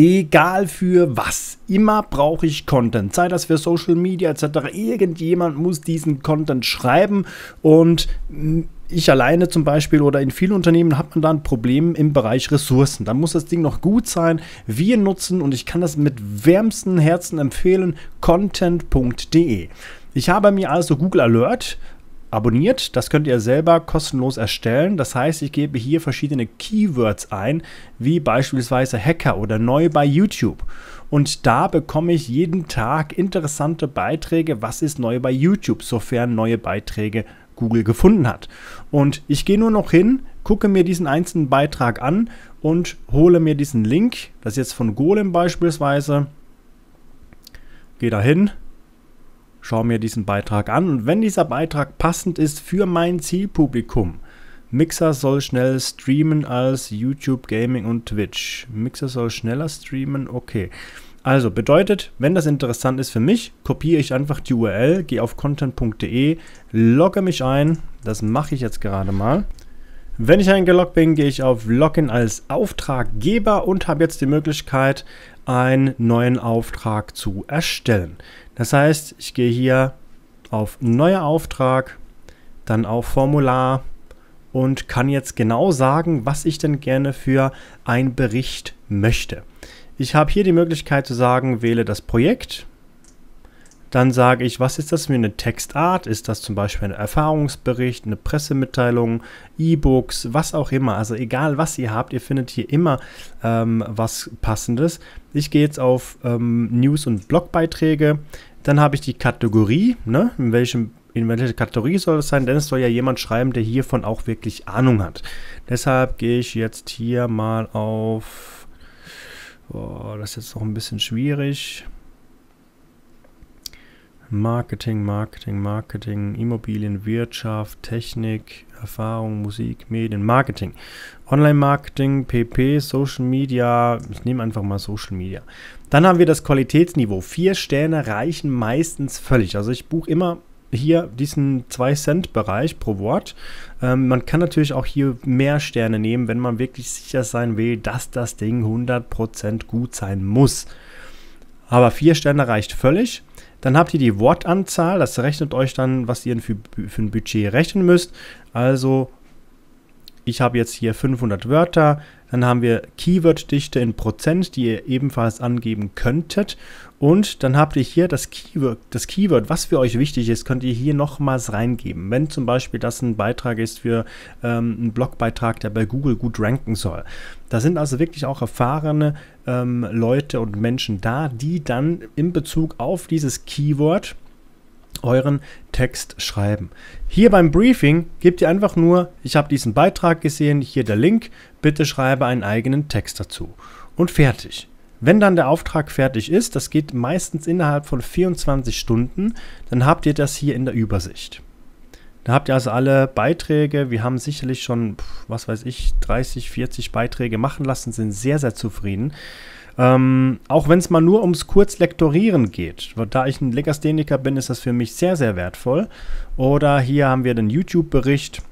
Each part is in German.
Egal für was, immer brauche ich Content, sei das für Social Media etc. Irgendjemand muss diesen Content schreiben und ich alleine zum Beispiel oder in vielen Unternehmen hat man dann Probleme im Bereich Ressourcen. Da muss das Ding noch gut sein. Wir nutzen und ich kann das mit wärmsten Herzen empfehlen, content.de. Ich habe mir also Google Alert abonniert. Das könnt ihr selber kostenlos erstellen. Das heißt, ich gebe hier verschiedene Keywords ein, wie beispielsweise Hacker oder neu bei YouTube. Und da bekomme ich jeden Tag interessante Beiträge, was ist neu bei YouTube, sofern neue Beiträge Google gefunden hat. Und ich gehe nur noch hin, gucke mir diesen einzelnen Beitrag an und hole mir diesen Link, das ist jetzt von Golem beispielsweise, gehe da hin, schaue mir diesen Beitrag an und wenn dieser Beitrag passend ist für mein Zielpublikum, Mixer soll schnell streamen als YouTube Gaming und Twitch. Mixer soll schneller streamen, okay. Also bedeutet, wenn das interessant ist für mich, kopiere ich einfach die URL, gehe auf content.de, logge mich ein. Das mache ich jetzt gerade mal. Wenn ich eingeloggt bin, gehe ich auf Login als Auftraggeber und habe jetzt die Möglichkeit, einen neuen Auftrag zu erstellen. Das heißt, ich gehe hier auf Neuer Auftrag, dann auf Formular und kann jetzt genau sagen, was ich denn gerne für einen Bericht möchte. Ich habe hier die Möglichkeit zu sagen, wähle das Projekt, dann sage ich, was ist das für eine Textart? Ist das zum Beispiel ein Erfahrungsbericht, eine Pressemitteilung, E-Books, was auch immer. Also egal, was ihr habt, ihr findet hier immer ähm, was Passendes. Ich gehe jetzt auf ähm, News- und Blogbeiträge. Dann habe ich die Kategorie, ne, in welchem in welcher Kategorie soll es sein, denn es soll ja jemand schreiben, der hiervon auch wirklich Ahnung hat. Deshalb gehe ich jetzt hier mal auf. Oh, das ist jetzt noch ein bisschen schwierig. Marketing, Marketing, Marketing, Immobilien, Wirtschaft, Technik, Erfahrung, Musik, Medien, Marketing, Online-Marketing, PP, Social Media. Ich nehme einfach mal Social Media. Dann haben wir das Qualitätsniveau. Vier Sterne reichen meistens völlig. Also ich buche immer hier diesen 2-Cent-Bereich pro Wort. Ähm, man kann natürlich auch hier mehr Sterne nehmen, wenn man wirklich sicher sein will, dass das Ding 100% gut sein muss. Aber vier Sterne reicht völlig. Dann habt ihr die Wortanzahl, das rechnet euch dann, was ihr für, für ein Budget rechnen müsst. Also, ich habe jetzt hier 500 Wörter, dann haben wir Keyword-Dichte in Prozent, die ihr ebenfalls angeben könntet. Und dann habt ihr hier das Keyword, das Keyword, was für euch wichtig ist, könnt ihr hier nochmals reingeben. Wenn zum Beispiel das ein Beitrag ist für ähm, einen Blogbeitrag, der bei Google gut ranken soll. Da sind also wirklich auch erfahrene ähm, Leute und Menschen da, die dann in Bezug auf dieses Keyword euren Text schreiben. Hier beim Briefing gebt ihr einfach nur, ich habe diesen Beitrag gesehen, hier der Link, bitte schreibe einen eigenen Text dazu. Und fertig. Wenn dann der Auftrag fertig ist, das geht meistens innerhalb von 24 Stunden, dann habt ihr das hier in der Übersicht. Da habt ihr also alle Beiträge. Wir haben sicherlich schon, was weiß ich, 30, 40 Beiträge machen lassen, sind sehr, sehr zufrieden. Ähm, auch wenn es mal nur ums Kurzlektorieren geht. Da ich ein Legastheniker bin, ist das für mich sehr, sehr wertvoll. Oder hier haben wir den YouTube-Bericht.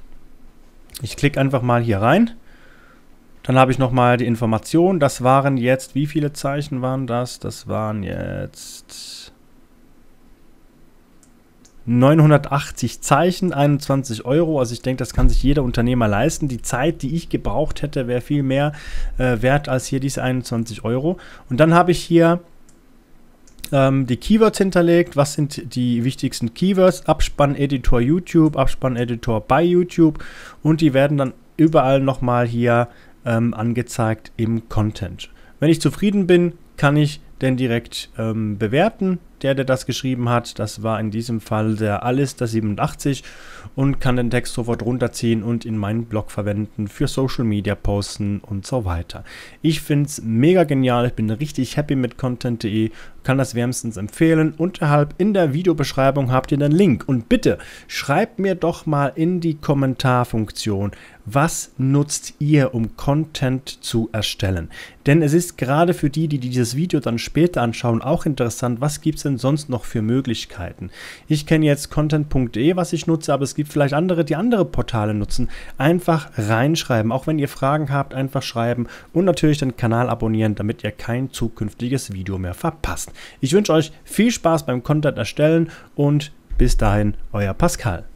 Ich klicke einfach mal hier rein. Dann habe ich nochmal die Information. Das waren jetzt, wie viele Zeichen waren das? Das waren jetzt 980 Zeichen, 21 Euro. Also ich denke, das kann sich jeder Unternehmer leisten. Die Zeit, die ich gebraucht hätte, wäre viel mehr äh, wert als hier diese 21 Euro. Und dann habe ich hier ähm, die Keywords hinterlegt. Was sind die wichtigsten Keywords? Abspann-Editor YouTube, Abspann-Editor bei YouTube. Und die werden dann überall nochmal hier ähm, angezeigt im Content. Wenn ich zufrieden bin, kann ich denn direkt ähm, bewerten der, der das geschrieben hat. Das war in diesem Fall der Alistair87 und kann den Text sofort runterziehen und in meinen Blog verwenden, für Social Media posten und so weiter. Ich finde es mega genial, ich bin richtig happy mit content.de, kann das wärmstens empfehlen. Unterhalb in der Videobeschreibung habt ihr den Link und bitte schreibt mir doch mal in die Kommentarfunktion, was nutzt ihr, um Content zu erstellen? Denn es ist gerade für die, die dieses Video dann später anschauen, auch interessant, was gibt es denn sonst noch für Möglichkeiten? Ich kenne jetzt content.de, was ich nutze, aber es gibt vielleicht andere, die andere Portale nutzen. Einfach reinschreiben, auch wenn ihr Fragen habt, einfach schreiben und natürlich den Kanal abonnieren, damit ihr kein zukünftiges Video mehr verpasst. Ich wünsche euch viel Spaß beim Content erstellen und bis dahin, euer Pascal.